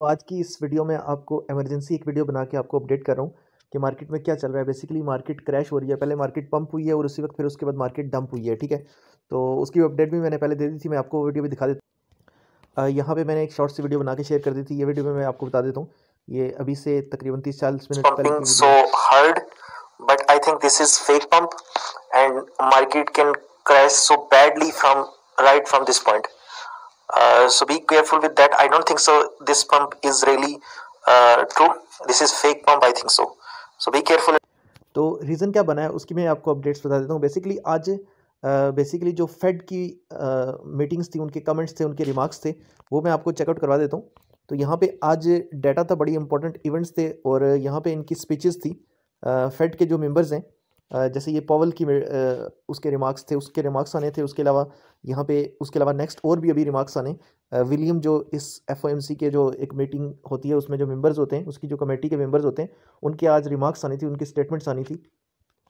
तो आज की इस वीडियो में आपको इमरजेंसी एक वीडियो बना के आपको अपडेट कर रहा हूँ कि मार्केट में क्या चल रहा है बेसिकली मार्केट क्रैश हो रही है पहले मार्केट पंप हुई है और उसी वक्त फिर उसके बाद मार्केट डंप हुई है ठीक है तो उसकी अपडेट भी मैंने पहले दे दी थी मैं आपको वीडियो भी दिखा देता यहाँ पर मैंने एक शॉर्ट सी वीडियो बना के शेयर कर दी थी ये वीडियो में मैं आपको बता देता हूँ ये अभी से तकरीबन तीस चालीस मिनट पहले so heard but I think this is fake pump and market can crash so badly from right from this point Uh, so be careful with that i don't think so this pump is really uh, true this is fake pump i think so so be careful तो reason क्या बना है उसकी मैं आपको updates बता देता हूँ बेसिकली आज बेसिकली uh, जो फेड की मीटिंग्स uh, थी उनके कमेंट्स थे उनके रिमार्क्स थे वो मैं आपको चेकआउट करवा देता हूँ तो यहाँ पे आज डाटा था बड़ी इंपॉर्टेंट इवेंट्स थे और यहाँ पे इनकी स्पीचेस थी फेड के जो मेंबर्स हैं जैसे ये पॉवल की उसके रिमार्क्स थे उसके रिमार्क्स आने थे उसके अलावा यहाँ पे उसके अलावा नेक्स्ट और भी अभी रिमार्क्स आने विलियम जो इस एफ के जो एक मीटिंग होती है उसमें जो मेंबर्स होते हैं उसकी जो कमेटी के मेंबर्स होते हैं उनके आज रिमार्क्स आनी थी उनकी स्टेटमेंट्स आनी थी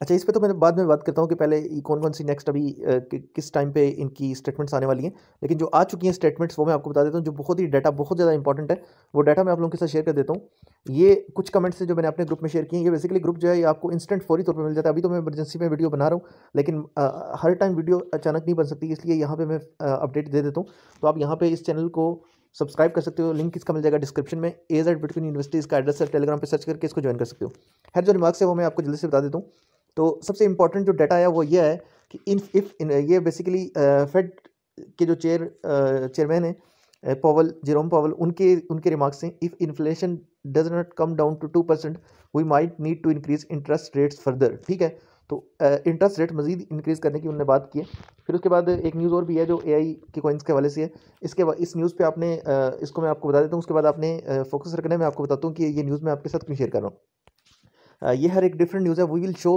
अच्छा इस पे तो मैं बाद में बात करता हूँ कि पहले कौन कौन सी नेक्स्ट अभी कि, किस टाइम पे इनकी स्टेटमेंट्स आने वाली हैं लेकिन जो आ चुकी हैं स्टेटमेंट्स वो मैं आपको बता देता हूँ जो बहुत ही डाटा बहुत ज़्यादा इंपॉर्टेंट है वो डाटा मैं आप लोगों के साथ शेयर कर देता हूँ ये कुछ कमेंट्स हैं जो मैंने अपने ग्रुप में शेयर किए हैं ये बेसिकली ग्रुप जो है ये आपको इंस्टेंट फौरी तौर पर मिल जाता है अभी तो मैं इमरजेंसी में वीडियो बना रहा हूँ लेकिन आ, हर टाइम वीडियो अचानक नहीं बन सकती इसलिए यहाँ पर मैं अपडेट दे देता हूँ तो आप यहाँ पर इस चैनल को सब्सक्राइब कर सकते हो लिंक इसका मिल जाएगा डिस्क्रिप्शन में एज एट बिटवीन यूनिवर्सिटी इसका एड्रेस है टेलीग्राम पर सर्च करके इसको ज्वाइन कर सकते हो हर जो रिमार्क्स है वो मैं आपको जल्दी से बता देता हूँ तो सबसे इम्पोर्टेंट जो डाटा है वो ये है कि इन इफ़ इन ये बेसिकली फेड uh, के जो चेयर चेयरमैन uh, हैं पावल जेरोम पावल उनके उनके रिमार्क्स हैं if inflation does not come down to two percent we might need to increase interest rates further ठीक है तो इंटरेस्ट रेट मजीद इंक्रीज़ करने की उन्होंने बात की है फिर उसके बाद एक न्यूज़ और भी है जो ए आई के कोइंस के हवाले से है इसके बाद इस न्यूज़ पर आपने uh, इसको मैं आपको बता देता हूँ उसके बाद आपने फोकस रखना रखने में आपको बताता हूँ कि ये न्यूज़ मैं आपके साथ क्यों शेयर कर रहा हूँ ये हर एक डिफरेंट न्यूज़ है we will show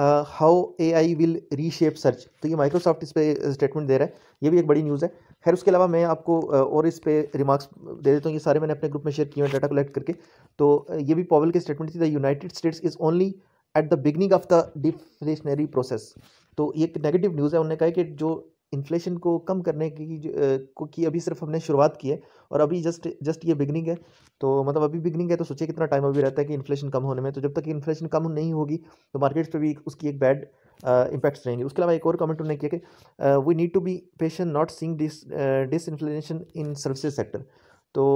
how A I will reshape search तो ये माइक्रोसॉफ्ट इस पर स्टेटमेंट दे रहा है ये भी एक बड़ी न्यूज़ है खैर उसके अलावा मैं आपको और इस पर रिमार्क्स दे देता हूँ ये सारे मैंने अपने ग्रुप में शेयर किए हैं डाटा कलेक्ट करके तो ये भी पॉवल की स्टेटमेंट थी the United States is only at the beginning of the deflationary process तो ये एक नेगेटिव न्यूज़ है उन्होंने कहा कि जो इन्फ्लेशन को कम करने की को की अभी सिर्फ हमने शुरुआत की है और अभी जस्ट जस्ट ये बिगनिंग है तो मतलब अभी बिगनिंग है तो सोचिए कितना टाइम अभी रहता है कि इन्फ्लेशन कम होने में तो जब तक इन्फ्लेशन कम नहीं होगी तो मार्केट्स पे भी उसकी एक बैड इम्पैक्ट्स रहेंगे उसके अलावा एक और कमेंट उन्होंने किया कि we need to be patient not seeing dis dis inflation in services sector तो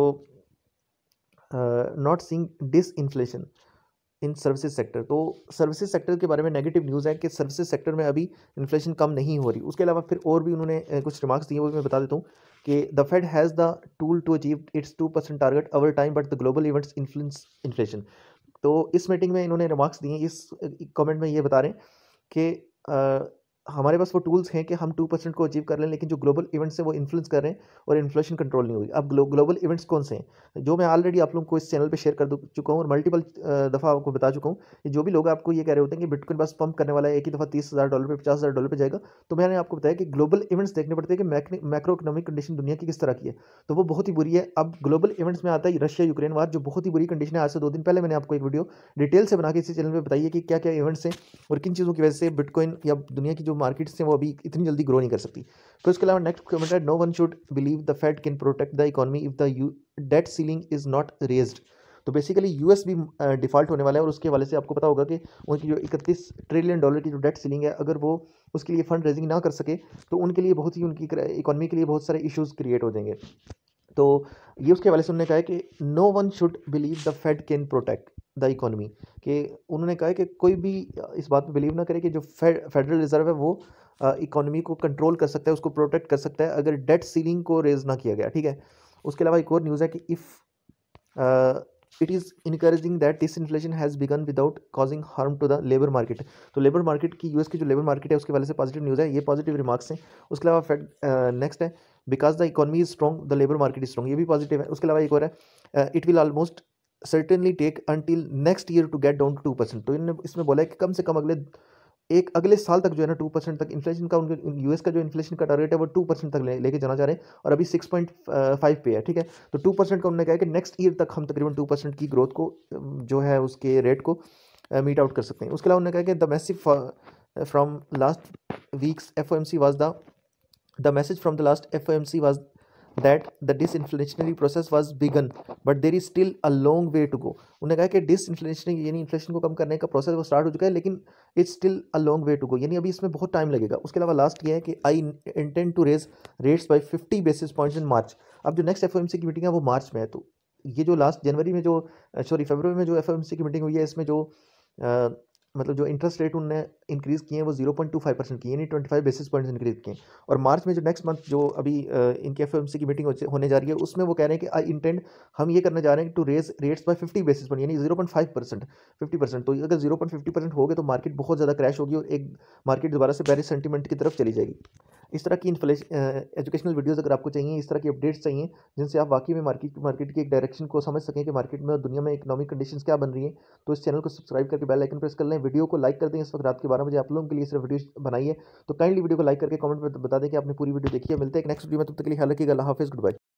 not seeing dis inflation in services sector तो सर्विसेज सेक्टर के बारे में नेगेटिव न्यूज़ है कि सर्विसेज सेक्टर में अभी इन्फ्लेशन कम नहीं हो रही उसके अलावा फिर और भी उन्होंने कुछ रिमार्क्स दिए वो भी मैं बता देता हूँ कि the Fed has the tool to achieve its two percent target over time but the global events influence inflation तो इस मीटिंग में इन्होंने रिमार्क्स दिए इस कमेंट में ये बता रहे हैं कि हमारे पास वो टूल्स हैं कि हम टू परसेंट को अचीव कर लें लेकिन जो ग्लोबल इवेंट्स हैं वो इन्फ्लुएंस कर रहे हैं और इन्फ्लेशन कंट्रोल नहीं हुई अब ग्लो, ग्लोबल इवेंट्स कौन से हैं जो मैं ऑलरेडी आप लोगों को इस चैनल पे शेयर कर चुका हूँ और मल्टीपल दफ़ा आपको बता चुका हूँ जो भी लोग आपको ये कह रहे होते हैं कि बिटकॉइन बस पंप करने वाला है एक ही दफ़ा तीस हज़ार डॉलर पर पचास हज़ार डॉलर पर जाएगा तो मैंने आपको बताया कि ग्लोबल इवेंट्स देखने पड़ते हैं कि मैक्रो इकोनॉमिक कंडीशन दुनिया की किस तरह की है तो वो बहुत ही बुरी है अब ग्लोबल इवेंट्स में आता है रशिया यूक्रेन वार जो बहुत ही बुरी कंडीशन है आज से दो दिन पहले मैंने आपको एक वीडियो डिटेल से बना के इसी चैनल पर बताइए कि क्या क्या इवेंट्स हैं और किन चीज़ों की वजह से बिटकॉइन या दुनिया की जो जो मार्केट्स हैं वो अभी इतनी जल्दी ग्रो नहीं कर सकती फिर तो उसके अलावा नेक्स्ट कमेंट है no one should believe the Fed can protect the economy if the U debt ceiling is not raised तो बेसिकली यू भी डिफॉल्ट होने वाला है और उसके हवाले से आपको पता होगा कि उनकी जो इकतीस ट्रिलियन डॉलर की जो डेट सीलिंग है अगर वो उसके लिए फंड रेजिंग ना कर सके तो उनके लिए बहुत ही उनकी इकोनॉमी के लिए बहुत सारे इशूज़ क्रिएट हो जाएंगे तो ये उसके हवाले से उन्होंने कहा है कि no one should believe the Fed can protect the economy कि उन्होंने कहा है कि कोई भी इस बात पर बिलीव ना करे कि जो फेडरल रिजर्व है वो इकोनॉमी को कंट्रोल कर सकता है उसको प्रोटेक्ट कर सकता है अगर डेट सीलिंग को रेज ना किया गया ठीक है उसके अलावा एक और न्यूज़ है कि if it is encouraging that this inflation has begun without causing harm to the labour market तो लेबर मार्केट की यूएस की जो लेबर मार्केट है उसके वाले से पॉजिटिव न्यूज़ है ये पॉजिटिव रिमार्क्स हैं उसके अलावा फेड नेक्स्ट है because the economy is strong the labour market is strong ये भी पॉजिटिव है उसके अलावा एक और है it will almost certainly take until next year to get down to two percent तो इन्होंने इसमें बोला है कि कम से कम अगले एक अगले साल तक जो है ना टू परसेंट तक इन्फ्लेशन का उनके यूएस का जो इन्फ्लेशन का टारगेट है वो टू परसेंट तक ले लेके जाना चाह रहे हैं और अभी सिक्स पॉइंट फाइव पे है ठीक है तो टू परसेंट का उन्होंने कहा कि नेक्स्ट ईयर तक हम तकरीबन टू परसेंट की ग्रोथ को जो है उसके रेट को मीट आउट कर सकते हैं उसके अलावा उन्होंने कहा कि the massive from last weeks F O M C was the message from the last F O M C was that the dis inflationary process was begun but there is still a long way to go उन्होंने कहा कि dish inflationary यानी inflation को कम करने का process वो start हो चुका है लेकिन it's still a long way to go यानी अभी इसमें बहुत टाइम लगेगा उसके अलावा लास्ट ये है कि I intend to raise rates by fifty basis points in March अब जो नेक्स्ट एफ एम सी की मीटिंग है वो मार्च में है तो ये जो लास्ट जनवरी में जो सॉरी फरवरी में जो एफ एम सी की मीटिंग हुई है इसमें जो मतलब जो इंटरेस्ट रेट उनने इंक्रीज़ किए हैं वो zero point two five percent किए यानी twenty five basis points increase किए और मार्च में जो नेक्स्ट मंथ जो अभी इनके एफ की मीटिंग होने जा रही है उसमें वो कह रहे हैं कि आई इंटेंड हम ये करने जा रहे हैं to raise rates by fifty basis point यानी zero point five percent fifty percent तो अगर जीरो पॉइंट फिफ्टी परसेंट हो गए तो मार्केट बहुत ज़्यादा क्रैश होगी और एक मार्केट दोबारा से पेरिस सेंटीमेंट की तरफ चली जाएगी इस तरह की एजुकेशनल वीडियोस अगर आपको चाहिए इस तरह की अपडेट्स चाहिए जिनसे आप वाकई में मार्केट मार्केट की एक डायरेक्शन को समझ सकें कि मार्केट में और दुनिया में इकोनॉमिक कंडीशन क्या बन रही है तो इस चैनल को सब्सक्राइब करके बेल आइकन प्रेस कर लें वीडियो को लाइक कर दें इस वक्त रात के बारह बजे आप लोगों के लिए सिर्फ वीडियो बनाइए तो काइंडली वीडियो को लाइक करके कमेंट में बता दें कि आपने पूरी वीडियो देखिए मिलते हैं नेक्स्ट वीडियो में तब तक के लिए हालांकि गला हाफिज़ गुड बाई